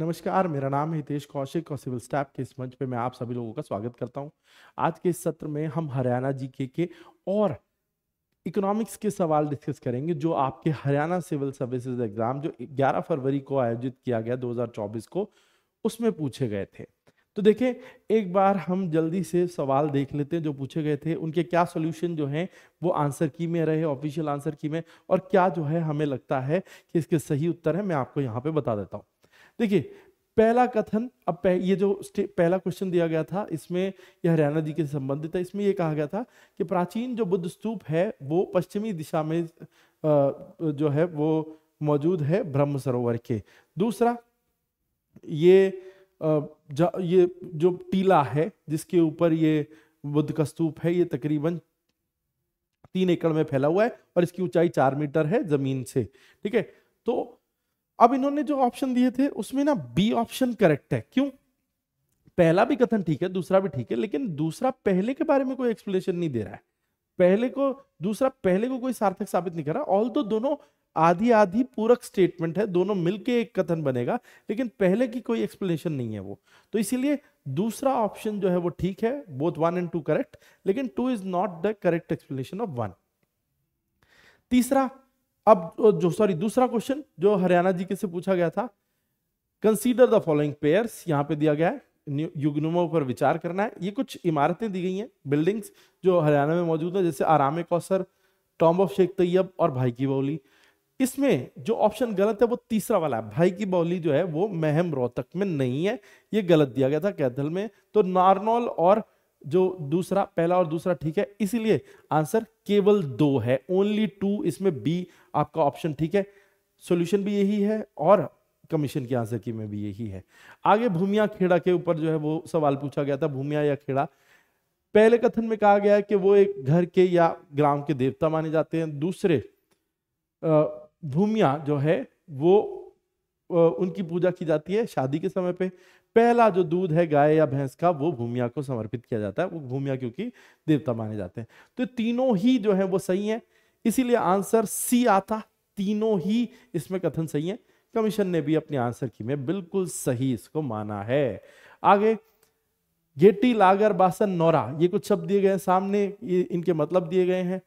नमस्कार मेरा नाम है हितेश कौशिक और सिविल स्टाफ के इस मंच पे मैं आप सभी लोगों का स्वागत करता हूं आज के इस सत्र में हम हरियाणा जीके के और इकोनॉमिक्स के सवाल डिस्कस करेंगे जो आपके हरियाणा सिविल सर्विसेज एग्जाम जो 11 फरवरी को आयोजित किया गया 2024 को उसमें पूछे गए थे तो देखें एक बार हम जल्दी से सवाल देख लेते हैं जो पूछे गए थे उनके क्या सोल्यूशन जो हैं वो आंसर की में रहे ऑफिशियल आंसर की में और क्या जो है हमें लगता है कि इसके सही उत्तर है मैं आपको यहाँ पे बता देता हूँ देखिए पहला कथन अब पह, ये जो पहला क्वेश्चन दिया गया था इसमें यह हरियाणा जी के संबंधित है इसमें यह कहा गया था कि प्राचीन जो बुद्ध स्तूप है वो पश्चिमी दिशा में जो है वो मौजूद है ब्रह्म सरोवर के दूसरा ये ये जो टीला है जिसके ऊपर ये बुद्ध का स्तूप है ये तकरीबन तीन एकड़ में फैला हुआ है और इसकी ऊंचाई चार मीटर है जमीन से ठीक है तो अब इन्होंने जो ऑप्शन दिए थे उसमें ना बी ऑप्शन करेक्ट है क्यों पहला भी कथन ठीक है दूसरा भी ठीक है लेकिन दूसरा पहले के बारे में कोई एक्सप्लेनेशन नहीं दे रहा है पहले को दूसरा पहले को कोई सार्थक साबित नहीं कर रहा ऑल तो दोनों आधी आधी पूरक स्टेटमेंट है दोनों मिलके एक कथन बनेगा लेकिन पहले की कोई एक्सप्लेनेशन नहीं है वो तो इसीलिए दूसरा ऑप्शन जो है वो ठीक है both one and two correct लेकिन two is not the correct explanation of one तीसरा अब जो सॉरी दूसरा क्वेश्चन जो हरियाणा जी के से पूछा गया था कंसीडर द फॉलोइंग पेयर्स यहाँ पे दिया गया है युगनुमो पर विचार करना है ये कुछ इमारतें दी गई हैं बिल्डिंग्स जो हरियाणा में मौजूद है जैसे आराम कौसर टॉम्ब ऑफ शेख तैयब और भाई की बौली इसमें जो ऑप्शन गलत है वो तीसरा वाला है भाई की बौली जो है वो महम रोहतक में नहीं है ये गलत दिया गया था कैथल में तो नारनौल और जो दूसरा पहला और दूसरा ठीक है इसीलिए आंसर केवल दो है ओनली टू इसमें बी आपका ऑप्शन ठीक है सॉल्यूशन भी यही है और कमीशन के आंसर की में भी यही है आगे भूमिया खेड़ा के ऊपर जो है वो सवाल पूछा गया था भूमिया या खेड़ा पहले कथन में कहा गया है कि वो एक घर के या ग्राम के देवता माने जाते हैं दूसरे भूमिया जो है वो उनकी पूजा की जाती है शादी के समय पे पहला जो दूध है गाय या भैंस का वो भूमिया को समर्पित किया जाता है वो भूमिया क्योंकि देवता माने जाते हैं तो तीनों ही जो है वो सही है इसीलिए आंसर सी आता तीनों ही इसमें कथन सही है कमीशन ने भी अपने आंसर की में बिल्कुल सही इसको माना है आगे गेटी लागर बासन नौरा ये कुछ शब्द दिए गए सामने ये इनके मतलब दिए गए हैं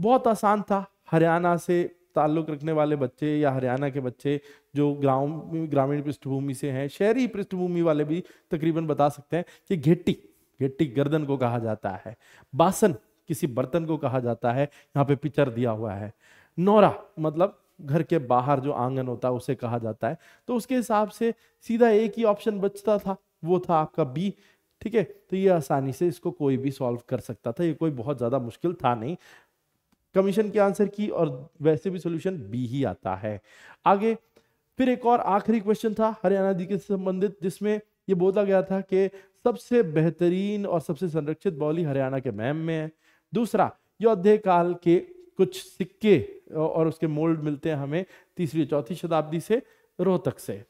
बहुत आसान था हरियाणा से ताल्लुक़ रखने वाले बच्चे या हरियाणा के बच्चे जो ग्राम ग्रामीण पृष्ठभूमि से हैं शहरी पृष्ठभूमि वाले भी तकरीबन बता सकते हैं कि घेट्टी घेट्टी गर्दन को कहा जाता है बासन किसी बर्तन को कहा जाता है यहाँ पे पिचर दिया हुआ है नौरा मतलब घर के बाहर जो आंगन होता है उसे कहा जाता है तो उसके हिसाब से सीधा एक ही ऑप्शन बचता था वो था आपका बी ठीक है तो ये आसानी से इसको कोई भी सॉल्व कर सकता था ये कोई बहुत ज़्यादा मुश्किल था नहीं कमीशन के आंसर की और वैसे भी सोल्यूशन बी ही आता है आगे फिर एक और आखिरी क्वेश्चन था हरियाणा जी के संबंधित जिसमें ये बोला गया था कि सबसे बेहतरीन और सबसे संरक्षित बॉली हरियाणा के मैम में है दूसरा योद्धे काल के कुछ सिक्के और उसके मोल्ड मिलते हैं हमें तीसरी चौथी शताब्दी से रोहतक से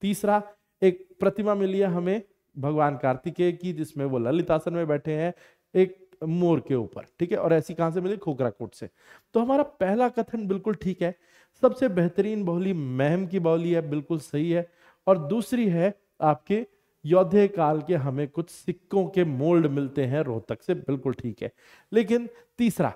तीसरा एक प्रतिमा मिली है हमें भगवान कार्तिकेय की जिसमें वो ललित आसन में बैठे हैं एक मोर के ऊपर ठीक है और ऐसी कहां से मिली खोखरा कोट से तो हमारा पहला कथन बिल्कुल ठीक है सबसे बेहतरीन बाउली महम की बाउली है बिल्कुल सही है और दूसरी है आपके योद्धे काल के हमें कुछ सिक्कों के मोल्ड मिलते हैं रोहतक से बिल्कुल ठीक है लेकिन तीसरा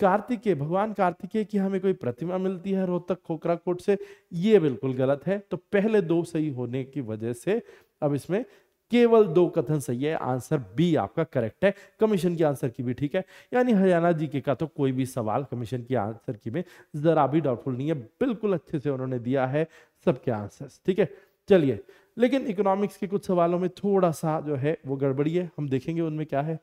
कार्तिकेय भगवान कार्तिकेय की हमें कोई प्रतिमा मिलती है रोहतक खोखरा कोट से ये बिल्कुल गलत है तो पहले दो सही होने की वजह से अब इसमें केवल दो कथन सही है आंसर बी आपका करेक्ट है कमीशन की आंसर की भी ठीक है यानी हरियाणा जी के का तो कोई भी सवाल कमीशन की आंसर की में जरा भी डाउटफुल नहीं है बिल्कुल अच्छे से उन्होंने दिया है सबके आंसर्स ठीक है चलिए लेकिन इकोनॉमिक्स के कुछ सवालों में थोड़ा सा जो है वो गड़बड़ी है हम देखेंगे उनमें क्या है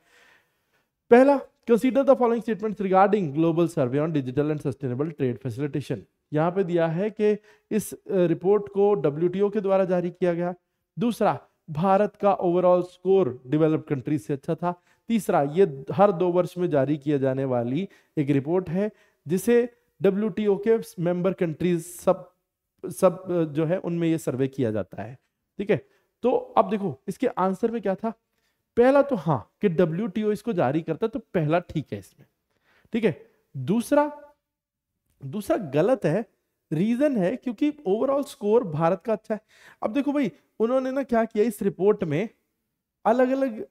पहला consider the following statement regarding global survey on digital and sustainable trade facilitation यहाँ पे दिया है कि इस रिपोर्ट को डब्ल्यू के द्वारा जारी किया गया दूसरा भारत का ओवरऑल स्कोर डेवलप्ड कंट्री से अच्छा था तीसरा ये हर दो वर्ष में जारी किया जाने वाली एक रिपोर्ट है जिसे डब्ल्यू के मेंबर कंट्रीज सब सब जो है उनमें ये सर्वे किया जाता है ठीक है तो अब देखो इसके आंसर में क्या था पहला तो हाँ कि डब्ल्यू इसको जारी करता है तो पहला ठीक है इसमें ठीक है दूसरा दूसरा गलत है रीजन है क्योंकि ओवरऑल स्कोर भारत का अच्छा है अब देखो भाई उन्होंने ना क्या किया इस रिपोर्ट में अलग अलग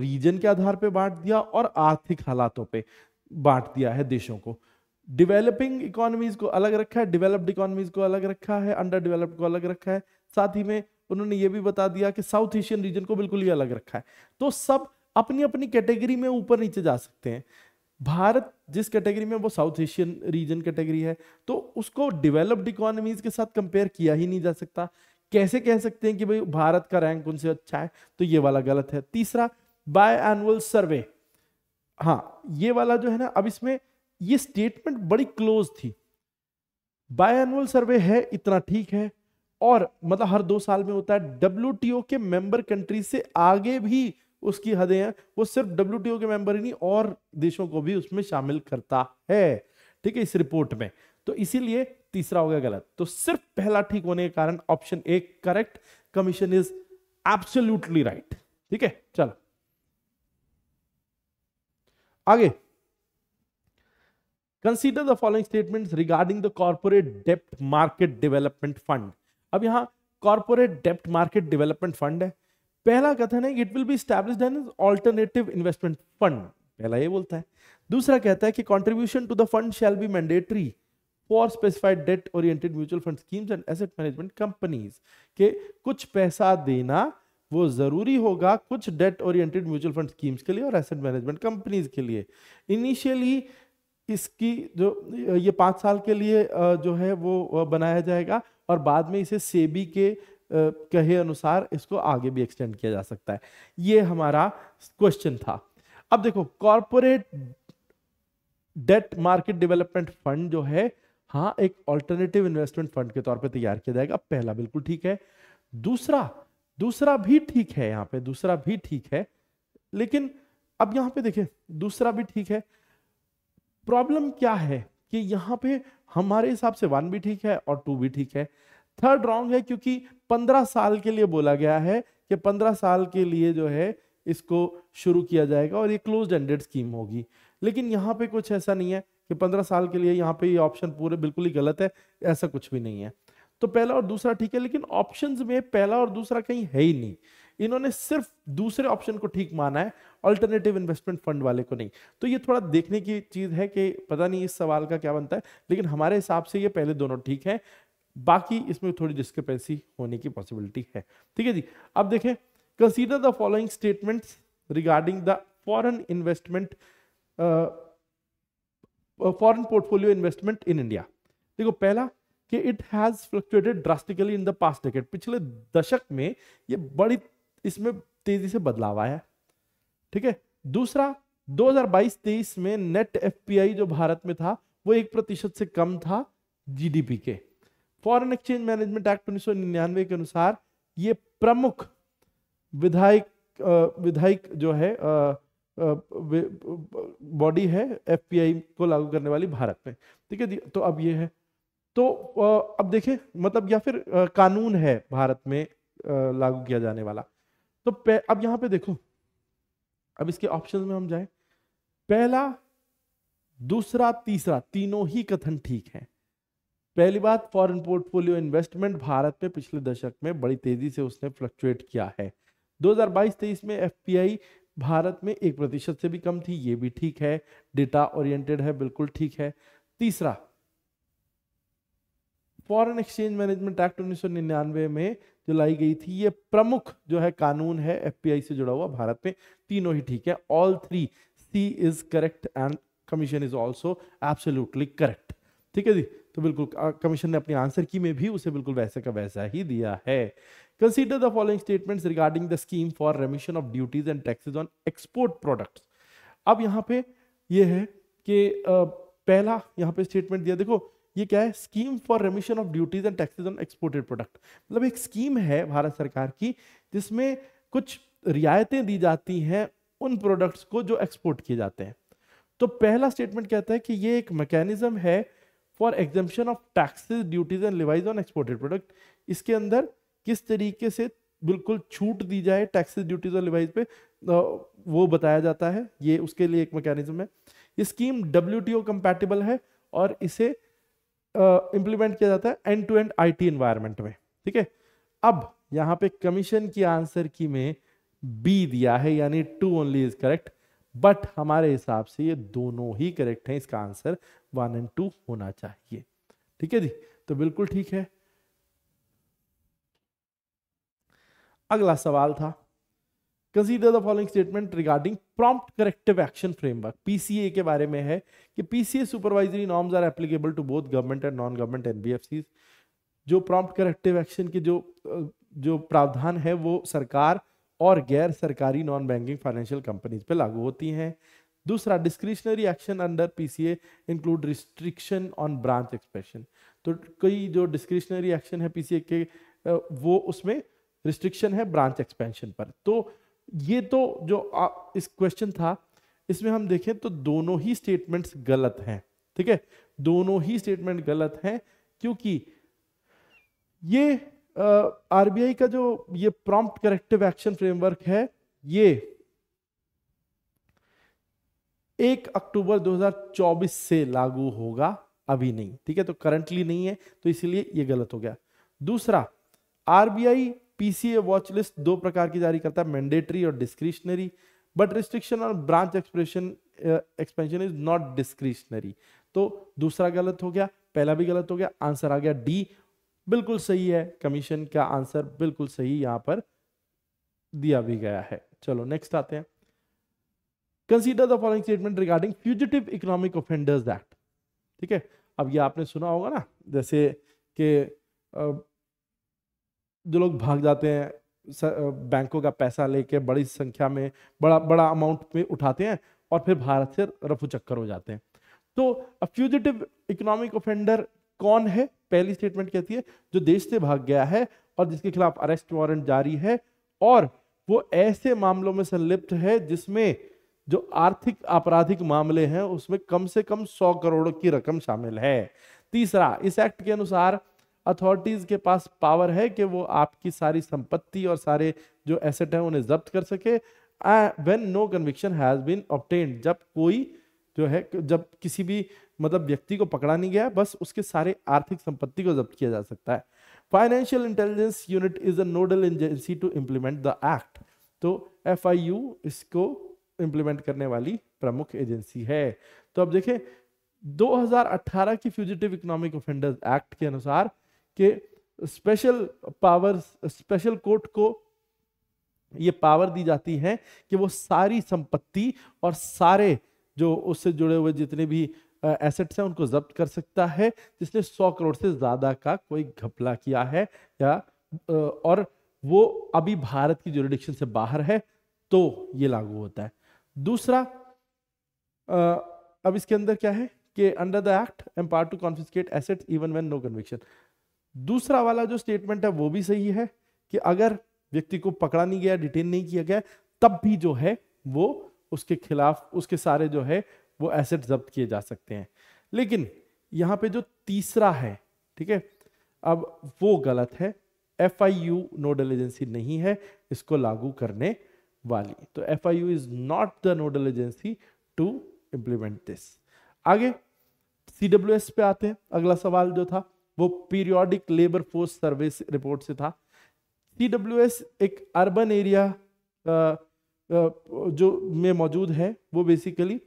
रीजन के आधार पे बांट दिया और आर्थिक हालातों पे बांट दिया है देशों को डेवलपिंग इकोनॉमीज को अलग रखा है डेवलप्ड इकोनॉमीज को अलग रखा है अंडर डेवलप्ड को अलग रखा है साथ ही में उन्होंने ये भी बता दिया कि साउथ एशियन रीजन को बिल्कुल ही अलग रखा है तो सब अपनी अपनी कैटेगरी में ऊपर नीचे जा सकते हैं भारत जिस कैटेगरी में वो साउथ एशियन रीजन कैटेगरी है तो उसको डेवलप्ड इकोनॉमीज के साथ कंपेयर किया ही नहीं जा सकता कैसे कह सकते हैं कि भाई भारत का रैंक उनसे अच्छा है तो ये वाला गलत है तीसरा बाय एनुअल सर्वे हाँ ये वाला जो है ना अब इसमें ये स्टेटमेंट बड़ी क्लोज थी बाय एनुअल सर्वे है इतना ठीक है और मतलब हर दो साल में होता है डब्ल्यू के मेंबर कंट्री से आगे भी उसकी हदें हैं वो सिर्फ डब्ल्यू के मेंबर ही नहीं और देशों को भी उसमें शामिल करता है ठीक है इस रिपोर्ट में तो इसीलिए तीसरा हो गया गलत तो सिर्फ पहला ठीक होने के कारण option A correct commission is absolutely right ठीक है चलो आगे consider the following statement regarding the corporate डेप्ट मार्केट डेवलपमेंट फंड अब यहां कॉर्पोरेट डेप्ट मार्केट डेवलपमेंट फंड है पहला कथन है it will be establish an alternative investment fund पहला ये बोलता है दूसरा कहता है कि contribution to the fund shall be mandatory for specified debt oriented mutual fund schemes and asset management companies के कुछ पैसा देना वो ज़रूरी होगा कुछ debt oriented mutual fund schemes के लिए और एसेट मैनेजमेंट कंपनीज के लिए इनिशियली इसकी जो ये पाँच साल के लिए जो है वो बनाया जाएगा और बाद में इसे सेबी के कहे अनुसार इसको आगे भी एक्सटेंड किया जा सकता है ये हमारा क्वेश्चन था अब देखो corporate debt market development fund जो है हाँ एक ऑल्टरनेटिव इन्वेस्टमेंट फंड के तौर पे तैयार किया जाएगा पहला बिल्कुल ठीक है दूसरा दूसरा भी ठीक है यहाँ पे दूसरा भी ठीक है लेकिन अब यहाँ पे देखें दूसरा भी ठीक है प्रॉब्लम क्या है कि यहाँ पे हमारे हिसाब से वन भी ठीक है और टू भी ठीक है थर्ड रॉन्ग है क्योंकि पंद्रह साल के लिए बोला गया है कि पंद्रह साल के लिए जो है इसको शुरू किया जाएगा और ये क्लोज एंडेड स्कीम होगी लेकिन यहाँ पे कुछ ऐसा नहीं है कि पंद्रह साल के लिए यहाँ पे ये यह ऑप्शन पूरे बिल्कुल ही गलत है ऐसा कुछ भी नहीं है तो पहला और दूसरा ठीक है लेकिन ऑप्शन में पहला और दूसरा कहीं है ही नहीं इन्होंने सिर्फ दूसरे ऑप्शन को ठीक माना है अल्टरनेटिव इन्वेस्टमेंट फंड वाले को नहीं तो ये थोड़ा देखने की चीज़ है कि पता नहीं इस सवाल का क्या बनता है लेकिन हमारे हिसाब से ये पहले दोनों ठीक है बाकी इसमें थोड़ी डिस्क्रिपेंसी होने की पॉसिबिलिटी है ठीक है जी अब देखें consider the following statements regarding the foreign investment foreign portfolio investment in India देखो पहला कि it has fluctuated drastically in the past decade पिछले दशक में ये बड़ी इसमें तेजी से बदलाव आया है ठीक है दूसरा 2022-23 में नेट एफपीआई जो भारत में था वो एक प्रतिशत से कम था जीडीपी के फॉरेन एक्सचेंज मैनेजमेंट एक्ट उन्नीस के अनुसार ये प्रमुख विधायक विधायक जो है बॉडी है एफपीआई को लागू करने वाली भारत में ठीक है तो अब ये है तो अब देखें मतलब या फिर कानून है भारत में लागू किया जाने वाला तो अब यहाँ पे देखो अब इसके ऑप्शन में हम जाए पहला दूसरा तीसरा तीनों ही कथन ठीक है पहली बात फॉरेन पोर्टफोलियो इन्वेस्टमेंट भारत में पिछले दशक में बड़ी तेजी से उसने फ्लक्चुएट किया है 2022-23 में एफ भारत में एक प्रतिशत से भी कम थी ये भी ठीक है डेटा ओरिएंटेड है बिल्कुल ठीक है तीसरा फॉरेन एक्सचेंज मैनेजमेंट एक्ट उन्नीस में जो लाई गई थी ये प्रमुख जो है कानून है एफपीआई से जुड़ा हुआ भारत में तीनों ही ठीक है all three C is correct and commission is also absolutely correct ठीक है जी तो बिल्कुल कमीशन ने अपनी आंसर की में भी उसे बिल्कुल वैसे का वैसा ही दिया है consider the following statements regarding the scheme for remission of duties and taxes on export products अब यहाँ पे ये है कि पहला यहाँ पे स्टेटमेंट दिया देखो ये क्या है scheme for remission of duties and taxes on exported product मतलब एक स्कीम है भारत सरकार की जिसमें कुछ रियायतें दी जाती हैं उन प्रोडक्ट्स को जो एक्सपोर्ट किए जाते हैं तो पहला स्टेटमेंट कहता है कि ये एक मैकेनिज्म है for exemption of taxes duties and levies on exported product इसके अंदर किस तरीके से बिल्कुल छूट दी जाए टैक्सेस ड्यूटीज और लिवाइज पे वो बताया जाता है ये उसके लिए एक मैकेनिज्म है ये स्कीम डब्ल्यू टी है और इसे इम्प्लीमेंट किया जाता है end to end I T environment में ठीक है अब यहाँ पे कमीशन की आंसर की में बी दिया है यानी two only is correct but हमारे हिसाब से ये दोनों ही करेक्ट हैं इसका आंसर वन एंड टू होना चाहिए ठीक है जी तो बिल्कुल ठीक है अगला सवाल था consider the following statement regarding prompt corrective action framework PCA के बारे में है कि PCA supervisory norms are applicable to both government and non government NBFCs जो प्रॉम्प्ट करेक्टिव एक्शन के जो जो प्रावधान है वो सरकार और गैर सरकारी नॉन बैंकिंग फाइनेंशियल कंपनीज पे लागू होती हैं दूसरा discretionary action under PCA include restriction on branch expression तो कई जो डिस्क्रिशनरी एक्शन है पीसीए के वो उसमें रिस्ट्रिक्शन है ब्रांच एक्सपेंशन पर तो ये तो जो आ, इस क्वेश्चन था इसमें हम देखें तो दोनों ही स्टेटमेंट्स गलत हैं ठीक है दोनों ही स्टेटमेंट गलत हैं क्योंकि ये आरबीआई का जो ये प्रॉम्प्ट करेक्टिव एक्शन फ्रेमवर्क है ये एक अक्टूबर 2024 से लागू होगा अभी नहीं ठीक है तो करंटली नहीं है तो इसलिए ये गलत हो गया दूसरा आरबीआई पीसीए वॉचलिस्ट दो प्रकार की जारी करता है मैंडेटरी और डिस्क्रिशनरी बट रिस्ट्रिक्शन और branch expression expansion is not discretionary तो दूसरा गलत हो गया पहला भी गलत हो गया आंसर आ गया डी बिल्कुल सही है कमीशन का आंसर बिल्कुल सही यहां पर दिया भी गया है चलो नेक्स्ट आते हैं consider the following statement regarding fugitive economic offenders act ठीक है अब ये आपने सुना होगा ना जैसे कि जो लोग भाग जाते हैं बैंकों का पैसा लेके बड़ी संख्या में बड़ा बड़ा अमाउंट में उठाते हैं और फिर भारत से रफू चक्कर हो जाते हैं तो फ्यूजिटिव इकोनॉमिक ऑफेंडर कौन है पहली स्टेटमेंट कहती है जो देश से भाग गया है और जिसके खिलाफ अरेस्ट वारंट जारी है और वो ऐसे मामलों में संलिप्त है जिसमें जो आर्थिक आपराधिक मामले हैं उसमें कम से कम सौ करोड़ की रकम शामिल है तीसरा इस एक्ट के अनुसार अथॉरिटीज के पास पावर है कि वो आपकी सारी संपत्ति और सारे जो एसेट हैं उन्हें जब्त कर सके when no conviction has been obtained जब कोई जो है जब किसी भी मतलब व्यक्ति को पकड़ा नहीं गया बस उसके सारे आर्थिक संपत्ति को जब्त किया जा सकता है financial intelligence unit is a nodal agency to implement the act तो एफ इसको इंप्लीमेंट करने वाली प्रमुख एजेंसी है तो अब देखें 2018 की फ्यूजिटिव इकोनॉमिक ऑफेंडर्स एक्ट के अनुसार के स्पेशल पावर स्पेशल कोर्ट को ये पावर दी जाती है कि वो सारी संपत्ति और सारे जो उससे जुड़े हुए जितने भी एसेट्स हैं उनको जब्त कर सकता है जिसने 100 करोड़ से ज़्यादा का कोई घपला किया है या और वो अभी भारत की जोरिडिक्शन से बाहर है तो ये लागू होता है दूसरा अब इसके अंदर क्या है कि under the act empower to confiscate assets even when no conviction दूसरा वाला जो स्टेटमेंट है वो भी सही है कि अगर व्यक्ति को पकड़ा नहीं गया डिटेन नहीं किया गया तब भी जो है वो उसके खिलाफ उसके सारे जो है वो एसेट जब्त किए जा सकते हैं लेकिन यहाँ पे जो तीसरा है ठीक है अब वो गलत है F I U nodal agency नहीं है इसको लागू करने वाली तो F I U is not the nodal agency to implement this आगे सी डब्ल्यू एस पे आते हैं अगला सवाल जो था वो periodic labour force service report से था सी डब्ल्यू एस एक अर्बन एरिया जो में मौजूद है वो basically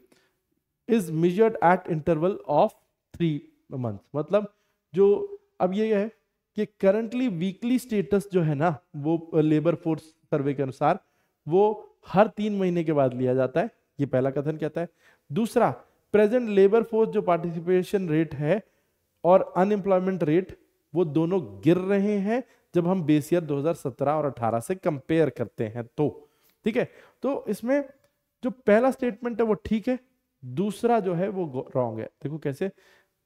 is measured at interval of three month मतलब जो अब ये है कि करंटली वीकली स्टेटस जो है ना वो लेबर फोर्स सर्वे के अनुसार वो हर तीन महीने के बाद लिया जाता है ये पहला कथन कहता है दूसरा प्रेजेंट लेबर फोर्स जो पार्टिसिपेशन रेट है और अनएम्प्लॉयमेंट रेट वो दोनों गिर रहे हैं जब हम बेसियर 2017 और 18 से कंपेयर करते हैं तो ठीक है तो इसमें जो पहला स्टेटमेंट है वो ठीक है दूसरा जो है वो रॉन्ग है देखो कैसे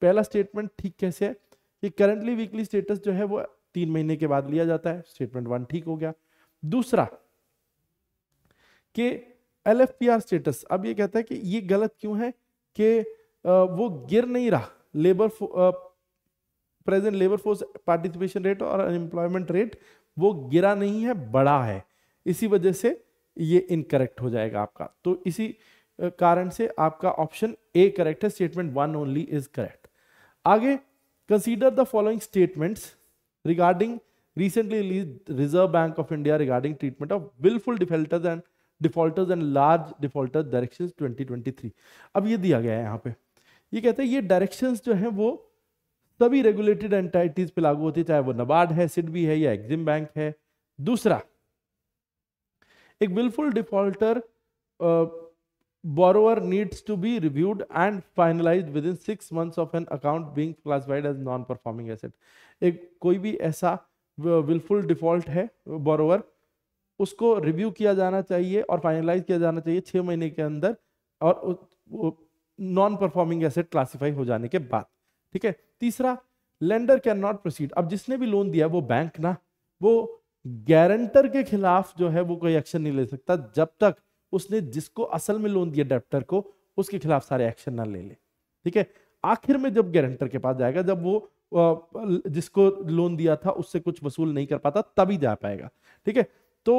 पहला स्टेटमेंट ठीक कैसे है कि करंटली वीकली स्टेटस जो है वो तीन महीने के बाद लिया जाता है स्टेटमेंट वन ठीक हो गया दूसरा कि एल स्टेटस अब ये कहता है कि ये गलत क्यों है कि वो गिर नहीं रहा labour present labour force participation rate और अनएम्प्लॉयमेंट रेट वो गिरा नहीं है बड़ा है इसी वजह से ये इनकरेक्ट हो जाएगा आपका तो इसी कारण से आपका ऑप्शन ए करेक्ट है statement one only is correct आगे consider the following statements regarding recently release Reserve Bank of India regarding treatment of wilful defaulters and defaulters and large defaulter direction 2023 अब ये दिया गया है यहाँ पे ये कहते हैं ये डायरेक्शन जो है वो सभी रेगुलेटेड एंटाइटीज पे लागू होती है चाहे वो नबार्ड है सिड भी है या एग्जिम बैंक है दूसरा एक wilful defaulter borrower needs to be reviewed and finalized within six months of an account being classified as non-performing asset. एक कोई भी ऐसा willful default है borrower उसको review किया जाना चाहिए और फाइनलाइज किया जाना चाहिए छः महीने के अंदर और non-performing asset classify हो जाने के बाद ठीक है तीसरा lender cannot proceed. प्रोसीड अब जिसने भी लोन दिया वो बैंक ना वो गारंटर के खिलाफ जो है वो कोई एक्शन नहीं ले सकता जब तक उसने जिसको असल में लोन दिया डेप्टर को उसके खिलाफ सारे एक्शन ना ले ले ठीक है आखिर में जब गारंटर के पास जाएगा जब वो जिसको लोन दिया था उससे कुछ वसूल नहीं कर पाता तभी जा पाएगा ठीक है तो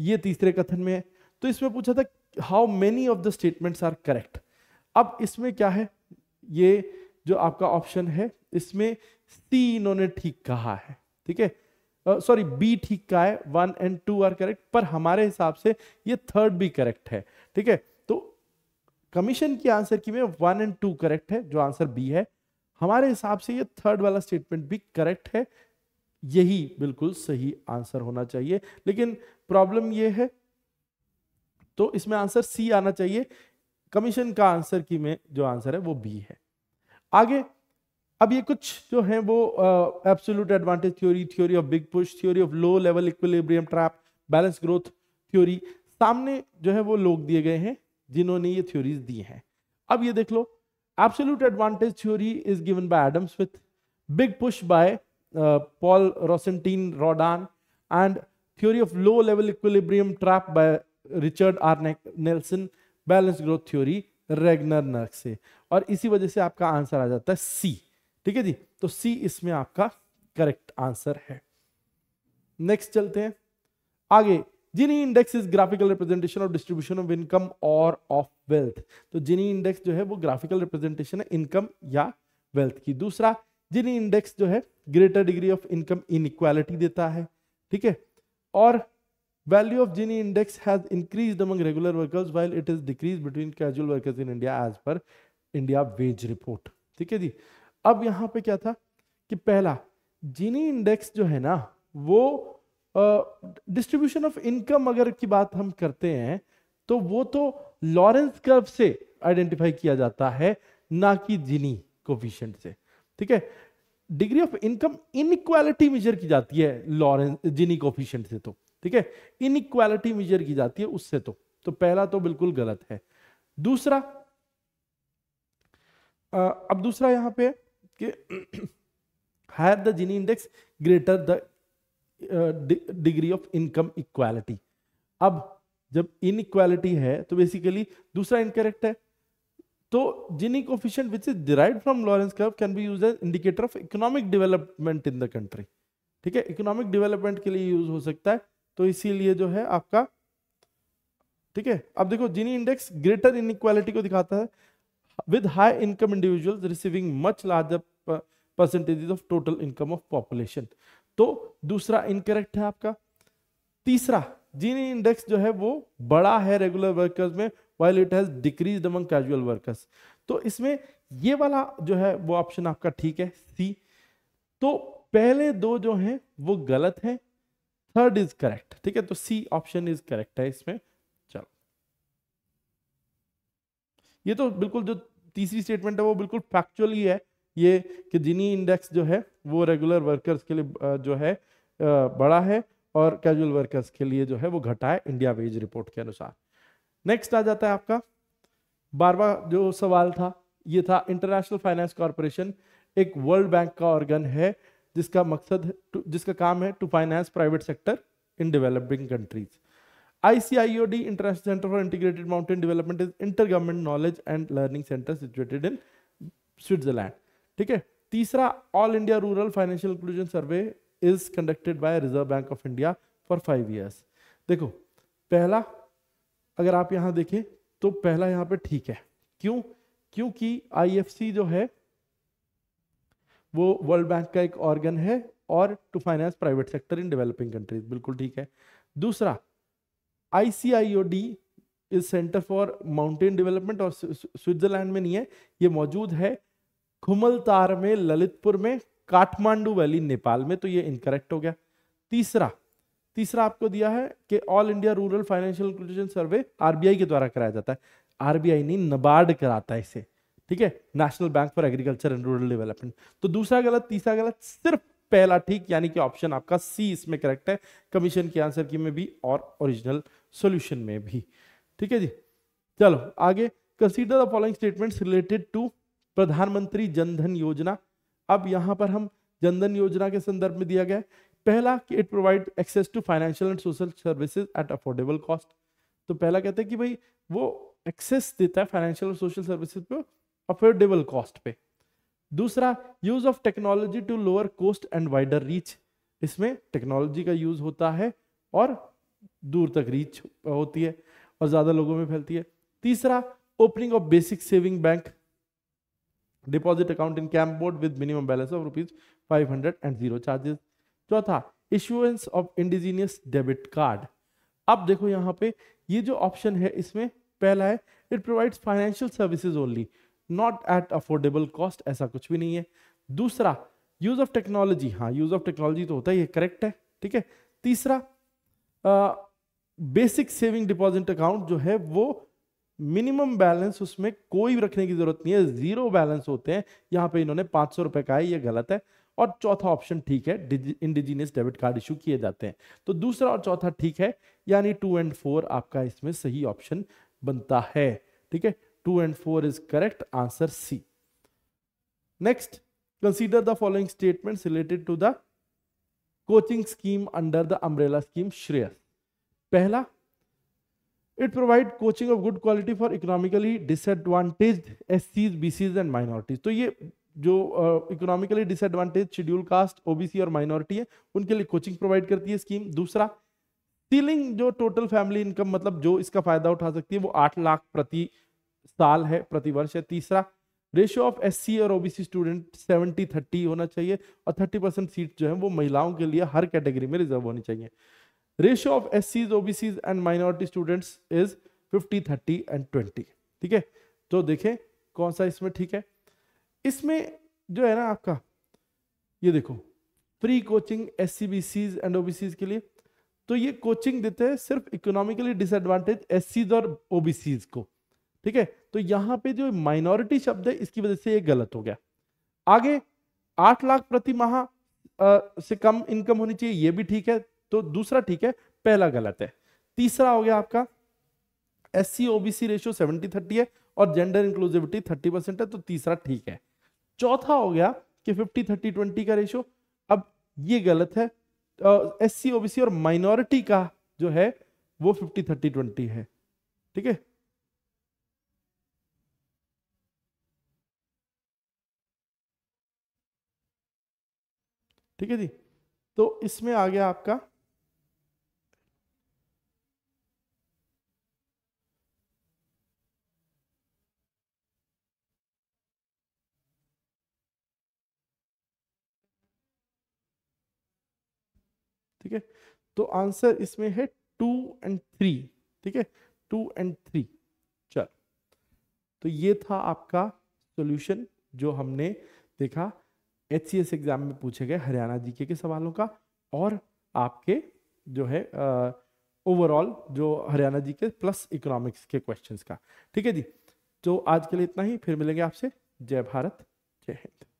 ये तीसरे कथन में है तो इसमें पूछा था how many of the statements are correct अब इसमें क्या है ये जो आपका ऑप्शन है इसमें सी इन्होंने ठीक कहा है ठीक है सॉरी बी ठीक का है one and two are correct पर हमारे हिसाब से ये थर्ड भी करेक्ट है ठीक है तो कमीशन की आंसर की में वन एंड टू करेक्ट है जो आंसर बी है हमारे हिसाब से ये थर्ड वाला स्टेटमेंट भी करेक्ट है यही बिल्कुल सही आंसर होना चाहिए लेकिन प्रॉब्लम ये है तो इसमें आंसर सी आना चाहिए कमीशन का आंसर की में जो आंसर है वो बी है आगे अब ये कुछ जो है वो absolute advantage theory theory of big push theory of low level equilibrium trap balance growth theory सामने जो है वो लोग दिए गए हैं जिन्होंने ये थ्योरीज दी हैं अब ये देख लो absolute advantage theory is given by Adam Smith big push by Paul Rosenstein Rodan and theory of low level equilibrium trap by Richard R Nelson balance growth theory Ragnar Nurkse से और इसी वजह से आपका आंसर आ जाता है सी ठीक है जी तो सी इसमें आपका करेक्ट आंसर है नेक्स्ट चलते हैं आगे Gini index is graphical representation of distribution of income और ऑफ वेल्थ तो जिनी इंडेक्स जो है वो ग्राफिकल रिप्रेजेंटेशन है इनकम या वेल्थ की दूसरा जिनी इंडेक्स जो है ग्रेटर डिग्री ऑफ इनकम इन देता है ठीक है और value of Gini index has increase among regular workers while it is decrease between casual workers in India as per India wage report ठीक है जी अब यहां पे क्या था कि पहला जीनी इंडेक्स जो है ना वो डिस्ट्रीब्यूशन ऑफ इनकम अगर की बात हम करते हैं तो वो तो लॉरेंस कर्व से आइडेंटिफाई किया जाता है ना कि जीनी कोफिशियंट से ठीक है degree of income inequality measure की जाती है लॉरेंस जीनी कोफिशियंट से तो ठीक है इनक्वालिटी मेजर की जाती है उससे तो तो पहला तो बिल्कुल गलत है दूसरा आ, अब दूसरा यहां पे कि higher the Gini index greater the degree of income equality अब जब इन इक्वालिटी है तो बेसिकली दूसरा इनकरेक्ट है तो Gini coefficient which is derive from Lorenz curve can be use as indicator of economic development in the country ठीक है economic development के लिए यूज हो सकता है तो इसीलिए जो है आपका ठीक है अब देखो जिनी इंडेक्स ग्रेटर इनइक्वालिटी को दिखाता है with high income individuals receiving much larger percentages of total income of population तो दूसरा इनकरेक्ट है आपका तीसरा जीनी इंडेक्स जो है वो बड़ा है रेगुलर वर्कर्स में while it has decrease among casual workers तो इसमें ये वाला जो है वो ऑप्शन आपका ठीक है सी तो पहले दो जो हैं वो गलत हैं थर्ड इज करेक्ट ठीक है तो सी ऑप्शन इज करेक्ट है इसमें ये तो बिल्कुल जो तीसरी स्टेटमेंट है वो बिल्कुल फैक्चुअल ही है ये कि जिनी इंडेक्स जो है वो रेगुलर वर्कर्स के लिए जो है बड़ा है और कैजुअल वर्कर्स के लिए जो है वो घटा है इंडिया वेज रिपोर्ट के अनुसार नेक्स्ट आ जाता है आपका बारवा जो सवाल था ये था इंटरनेशनल फाइनेंस कॉरपोरेशन एक वर्ल्ड बैंक का ऑर्गन है जिसका मकसद जिसका काम है to finance private sector in developing countries ICIOD International Center for Integrated Mountain Development is intergovernment knowledge and learning center situated in Switzerland. ठीक है तीसरा all India rural financial inclusion survey is conducted by Reserve Bank of India for five years देखो पहला अगर आप यहां देखें तो पहला यहां पे ठीक है क्यों क्योंकि आईएफसी जो है वो वर्ल्ड बैंक का एक ऑर्गन है और to finance private sector in developing countries बिल्कुल ठीक है दूसरा ICIOD is Center for Mountain Development और Switzerland में नहीं है ये मौजूद है खुमलतार में ललितपुर में काठमांडू वैली नेपाल में तो ये इनकरेक्ट हो गया तीसरा तीसरा आपको दिया है कि all India rural financial inclusion survey RBI के द्वारा कराया जाता है आरबीआई नहीं नबार्ड कराता है इसे ठीक है National Bank for Agriculture and Rural Development तो दूसरा गलत तीसरा गलत सिर्फ पहला ठीक यानी कि ऑप्शन आपका सी इसमें करेक्ट है कमीशन के आंसर की में भी और ओरिजिनल सोल्यूशन में भी ठीक है जी चलो आगे consider the following statements related to Pradhan Mantri Jan Dhan योजना अब यहां पर हम जनधन योजना के संदर्भ में दिया गया पहला कि it provide access to financial and social services at affordable cost तो पहला कहते हैं कि भाई वो एक्सेस देता है फाइनेंशियल और सोशल सर्विसेज पे अफोर्डेबल कॉस्ट पे दूसरा use of technology to lower cost and wider reach इसमें टेक्नोलॉजी का यूज होता है और दूर तक रीच होती है और ज़्यादा लोगों में फैलती है तीसरा opening of basic saving bank deposit account in camp board with minimum balance of rupees five hundred and zero charges चौथा issuance of indigenous debit card अब देखो यहाँ पे ये जो ऑप्शन है इसमें पहला है it provides financial services only not at affordable cost ऐसा कुछ भी नहीं है दूसरा यूज ऑफ टेक्नोलॉजी हाँ यूज ऑफ टेक्नोलॉजी तो होता ही है करेक्ट है ठीक है तीसरा बेसिक सेविंग डिपॉजिट अकाउंट जो है वो मिनिमम बैलेंस उसमें कोई रखने की जरूरत नहीं है जीरो बैलेंस होते हैं यहां पे इन्होंने पांच सौ रुपए का है ये गलत है और चौथा ऑप्शन ठीक है इंडिजीनियस डेबिट कार्ड इशू किए जाते हैं तो दूसरा और चौथा ठीक है यानी टू एंड फोर आपका इसमें सही ऑप्शन बनता है ठीक है two and four is correct answer C next consider the following statement related to the coaching scheme under the umbrella scheme Shreyas पहला it provide coaching of good quality for economically disadvantage S Cs B Cs and minorities तो ये जो economically disadvantage schedule caste OBC और minority है उनके लिए coaching provide करती है स्कीम दूसरा सीलिंग जो टोटल फैमिली इनकम मतलब जो इसका फायदा उठा सकती है वो आठ लाख प्रति साल है प्रति वर्ष है तीसरा रेशियो ऑफ एससी और ओबीसी स्टूडेंट सेवेंटी थर्टी होना चाहिए और थर्टी परसेंट सीट जो है वो महिलाओं के लिए हर कैटेगरी में रिजर्व होनी चाहिए ratio of S Cs OBCs and minority students is fifty thirty and twenty ठीक है तो देखें कौन सा इसमें ठीक है इसमें जो है ना आपका ये देखो free coaching S C B Cs and OBCs के लिए तो ये कोचिंग देते हैं सिर्फ इकोनॉमिकली डिसएडवांटेज एस सीज और ओबीसीज को ठीक है तो यहाँ पे जो माइनॉरिटी शब्द है इसकी वजह से ये गलत हो गया आगे आठ लाख प्रति माह से कम इनकम होनी चाहिए ये भी ठीक है तो दूसरा ठीक है पहला गलत है तीसरा हो गया आपका S C OBC ratio seventy thirty है और जेंडर इंक्लूसिविटी थर्टी परसेंट है तो तीसरा ठीक है चौथा हो गया कि फिफ्टी थर्टी ट्वेंटी का रेशियो अब ये गलत है एस सी ओबीसी और माइनॉरिटी का जो है वो फिफ्टी थर्टी ट्वेंटी है ठीक है ठीक है जी तो इसमें आ गया आपका है तो आंसर इसमें है टू एंड थ्री ठीक है टू एंड थ्री चल तो ये था आपका सॉल्यूशन जो हमने देखा एच एग्जाम में पूछे गए हरियाणा जीके के सवालों का और आपके जो है ओवरऑल जो हरियाणा जी के प्लस इकोनॉमिक्स के क्वेश्चंस का ठीक है जी तो आज के लिए इतना ही फिर मिलेंगे आपसे जय भारत जय हिंद